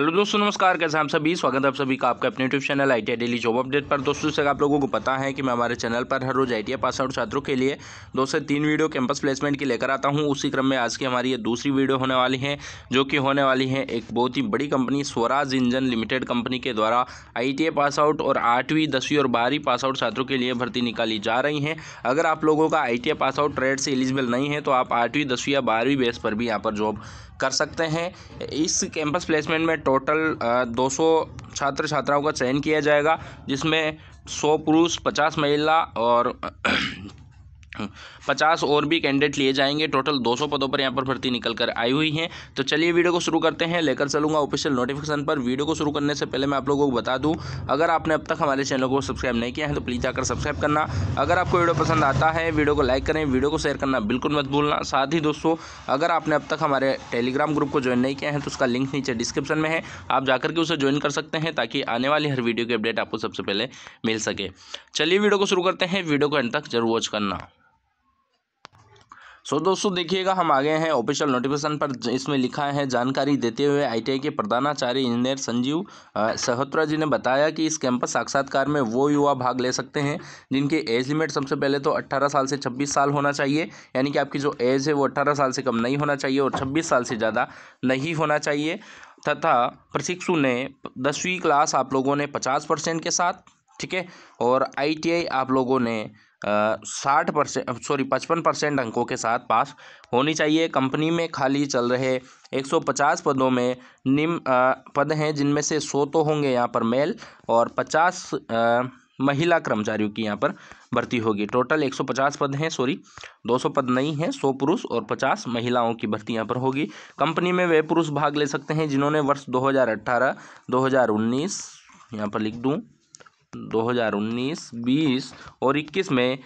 Salud. Hello दोस्तों नमस्कार कैसे हम सभी स्वागत है आप सभी का आपका अपने YouTube channel I daily job update पर दोस्तों से आप लोगों को पता है कि मैं हमारे चैनल पर हर रोज़ आई पास आउट छात्रों के लिए दो से तीन वीडियो कैंपस प्लेसमेंट की लेकर आता हूं उसी क्रम में आज की हमारी ये दूसरी वीडियो होने वाली है जो कि होने वाली है एक बहुत ही बड़ी company Swaraj engine limited company के द्वारा आई पास आउट और आठवीं दसवीं और बारहवीं पास आउट छात्रों के लिए भर्ती निकाली जा रही है अगर आप लोगों का आई पास आउट ट्रेड से एलिजिबल नहीं है तो आप आठवीं दसवीं या बारहवीं बेस पर भी यहाँ पर जॉब कर सकते हैं इस कैंपस प्लेसमेंट में टोटल टोटल दो छात्र छात्राओं का चयन किया जाएगा जिसमें सौ पुरुष पचास महिला और पचास और भी कैंडिडेट लिए जाएंगे टोटल 200 पदों पर यहाँ पर भर्ती निकल कर आई हुई है तो चलिए वीडियो को शुरू करते हैं लेकर चलूंगा ऑफिशियल नोटिफिकेशन पर वीडियो को शुरू करने से पहले मैं आप लोगों को बता दूं अगर आपने अब तक हमारे चैनल को सब्सक्राइब नहीं किया है तो प्लीज़ आकर सब्सक्राइब करना अगर आपको वीडियो पसंद आता है वीडियो को लाइक करें वीडियो को शेयर करना बिल्कुल मत भूलना साथ ही दोस्तों अगर आपने अब तक हमारे टेलीग्राम ग्रुप को ज्वाइन नहीं किया है तो उसका लिंक नीचे डिस्क्रिप्शन में है आप जाकर के उसे ज्वाइन कर सकते हैं ताकि आने वाली हर वीडियो की अपडेट आपको सबसे पहले मिल सके चलिए वीडियो को शुरू करते हैं वीडियो को एंड तक जरूर वॉच करना सो so, दोस्तों देखिएगा हम आ गए हैं ऑफिशियल नोटिफिकेशन पर इसमें लिखा है जानकारी देते हुए आईटीआई के प्रधानाचार्य इंजीनियर संजीव सहोत्रा जी ने बताया कि इस कैंपस साक्षात्कार में वो युवा भाग ले सकते हैं जिनके एज लिमिट सबसे पहले तो 18 साल से 26 साल होना चाहिए यानी कि आपकी जो एज है वो अट्ठारह साल से कम नहीं होना चाहिए और छब्बीस साल से ज़्यादा नहीं होना चाहिए तथा प्रशिक्षु ने दसवीं क्लास आप लोगों ने पचास परसेंट के साथ ठीक है और आई आप लोगों ने साठ परसेंट सॉरी पचपन परसेंट अंकों के साथ पास होनी चाहिए कंपनी में खाली चल रहे 150 पदों में निम्न पद हैं जिनमें से 100 तो होंगे यहाँ पर मेल और 50 आ, महिला कर्मचारियों की यहाँ पर भर्ती होगी टोटल 150 पद हैं सॉरी 200 पद नहीं हैं 100 पुरुष और 50 महिलाओं की भर्ती यहाँ पर होगी कंपनी में वे पुरुष भाग ले सकते हैं जिन्होंने वर्ष हज़ार उन्नीस यहाँ पर लिख दूँ 2019, 20 और 21 में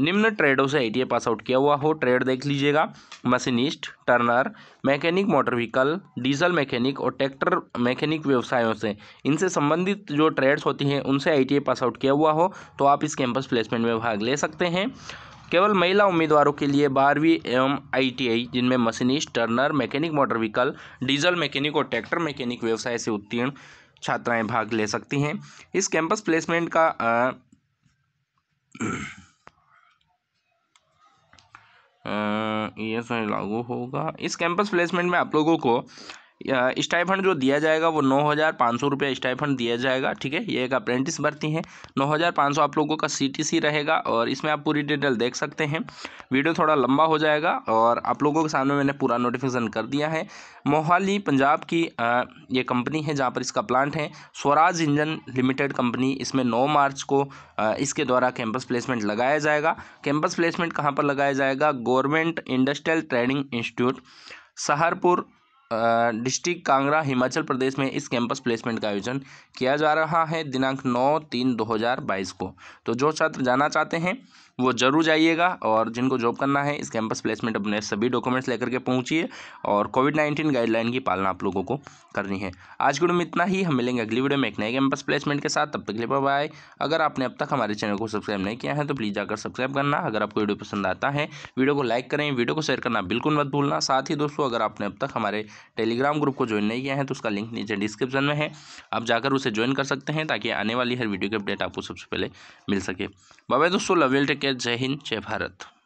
निम्न ट्रेडों से आई पास आउट किया हुआ हो ट्रेड देख लीजिएगा machinist turner mechanic motor vehicle diesel mechanic और ट्रैक्टर मैकेनिक व्यवसायों से इनसे संबंधित जो ट्रेड्स होती हैं उनसे आई पास आउट किया हुआ हो तो आप इस कैंपस प्लेसमेंट में भाग ले सकते हैं केवल महिला उम्मीदवारों के लिए बारहवीं एवं आईटीआई जिनमें machinist turner mechanic motor vehicle diesel mechanic और ट्रैक्टर मैकेनिक व्यवसाय से उत्तीर्ण छात्राएं भाग ले सकती हैं इस कैंपस प्लेसमेंट का आ, ये लागू होगा इस कैंपस प्लेसमेंट में आप लोगों को स्टाइफंड जो दिया जाएगा वो नौ हज़ार पाँच सौ रुपया स्टाइफंड दिया जाएगा ठीक है ये एक अप्रेंटिस भर्ती है नौ हज़ार पाँच सौ आप लोगों का सीटीसी रहेगा और इसमें आप पूरी डिटेल देख सकते हैं वीडियो थोड़ा लंबा हो जाएगा और आप लोगों के सामने मैंने पूरा नोटिफिकेशन कर दिया है मोहाली पंजाब की आ, ये कंपनी है जहाँ पर इसका प्लांट है स्वराज इंजन लिमिटेड कंपनी इसमें नौ मार्च को आ, इसके द्वारा कैंपस प्लेसमेंट लगाया जाएगा कैंपस प्लेसमेंट कहाँ पर लगाया जाएगा government industrial training institute Saharpur district Kangra Himachal Pradesh में इस कैंपस प्लेसमेंट का आयोजन किया जा रहा है दिनांक नौ तीन दो हज़ार बाईस को तो जो छात्र जाना चाहते हैं वो जरूर जाइएगा और जिनको जॉब करना है इस कैंपस प्लेसमेंट अपने सभी डॉक्यूमेंट्स लेकर के पहुँचिए और कोविड नाइन्टीन गाइडलाइन की पालना आप लोगों को करनी है आज की वीडियो में इतना ही हम मिलेंगे अगली वीडियो में एक नए कैंपस प्लेसमेंट के साथ तब तक के बाय अगर आपने अब तक हमारे चैनल को सब्सक्राइब नहीं किया है तो प्लीज़ जाकर सब्सक्राइब करना अगर आपको वीडियो पसंद आता है वीडियो को लाइक करें वीडियो को शेयर करना बिल्कुल मत भूलना साथ ही दोस्तों अगर आपने अब तक हमारे टेलीग्राम ग्रुप को ज्वाइन नहीं किया है तो उसका लिंक नीचे डिस्क्रिप्शन में है आप जाकर उसे ज्वाइन कर सकते हैं ताकि आने वाली हर वीडियो की अपडेट आपको सबसे पहले मिल सके बाबा दोस्तों लवेल टेक जय हिंद जय भारत